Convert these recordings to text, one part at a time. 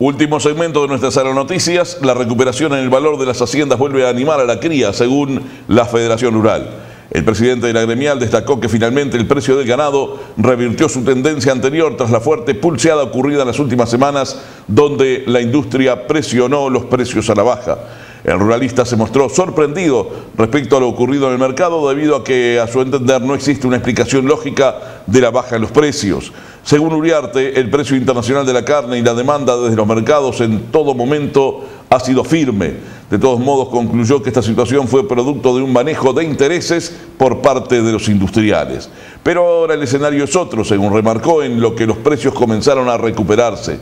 Último segmento de nuestras aeronoticias, la recuperación en el valor de las haciendas vuelve a animar a la cría, según la Federación Rural. El presidente de la gremial destacó que finalmente el precio del ganado revirtió su tendencia anterior tras la fuerte pulseada ocurrida en las últimas semanas, donde la industria presionó los precios a la baja. El ruralista se mostró sorprendido respecto a lo ocurrido en el mercado debido a que a su entender no existe una explicación lógica de la baja en los precios. Según Uriarte, el precio internacional de la carne y la demanda desde los mercados en todo momento ha sido firme. De todos modos, concluyó que esta situación fue producto de un manejo de intereses por parte de los industriales. Pero ahora el escenario es otro, según remarcó, en lo que los precios comenzaron a recuperarse.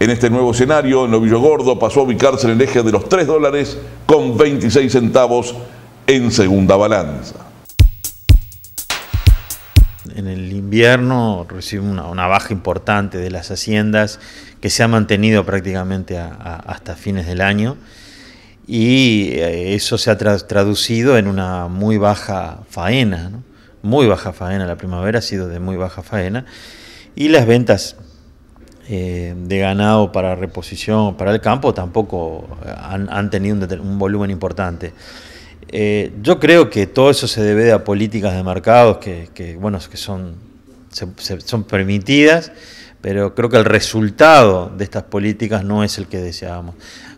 En este nuevo escenario, Novillo Gordo pasó a ubicarse en el eje de los 3 dólares con 26 centavos en segunda balanza. En el invierno recibe una, baja importante de las haciendas que se ha mantenido prácticamente hasta fines del año y eh, eso se ha traducido en una muy baja faena, muy baja faena, la primavera ha sido de muy baja faena y las ventas eh, de ganado para reposición para el campo tampoco eh, han, tenido un, volumen importante. Eh, yo creo que todo eso se debe a políticas de mercados que, que son, son permitidas, pero creo que el resultado de estas políticas no es el que deseábamos.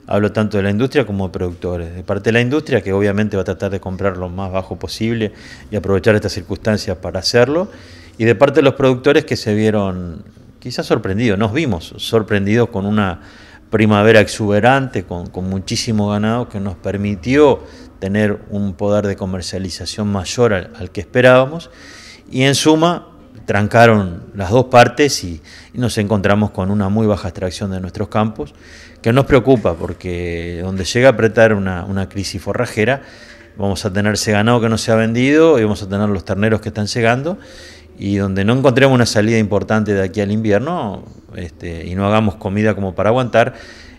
Hablo tanto de la industria como de productores. De parte de la industria, que obviamente va a tratar de comprar lo más bajo posible y aprovechar estas circunstancias para hacerlo, y de parte de los productores que se vieron quizás sorprendidos, nos vimos sorprendidos con una primavera exuberante, con, muchísimo ganado que nos permitió tener un poder de comercialización mayor al, que esperábamos y en suma trancaron las dos partes y, nos encontramos con una muy baja extracción de nuestros campos, que nos preocupa porque donde llega a apretar una, una crisis forrajera, vamos a tener ese ganado que no se ha vendido y vamos a tener los terneros que están llegando y donde no encontremos una salida importante de aquí al invierno este, y no hagamos comida como para aguantar,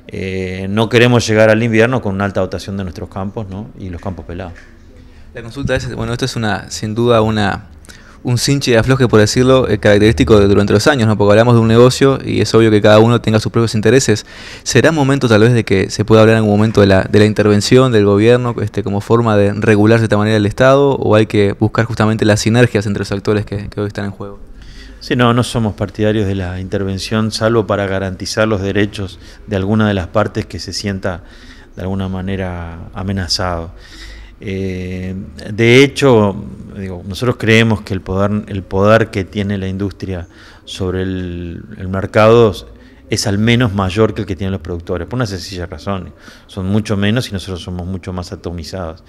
eh, no queremos llegar al invierno con una alta dotación de nuestros campos y los campos pelados. La consulta es, bueno, esto es una, sin duda una, un cinche afloje, por decirlo, eh, característico de durante los años, ¿no? porque hablamos de un negocio y es obvio que cada uno tenga sus propios intereses. ¿Será momento tal vez de que se pueda hablar en algún momento de la, intervención del gobierno este, como forma de regular de esta manera el Estado o hay que buscar justamente las sinergias entre los actores que, que hoy están en juego? Sí, no, no somos partidarios de la intervención, salvo para garantizar los derechos de alguna de las partes que se sienta de alguna manera amenazado. Eh, de hecho, nosotros creemos que el poder, el poder que tiene la industria sobre el, el mercado es al menos mayor que el que tienen los productores, por una sencilla razón. Son mucho menos y nosotros somos mucho más atomizados.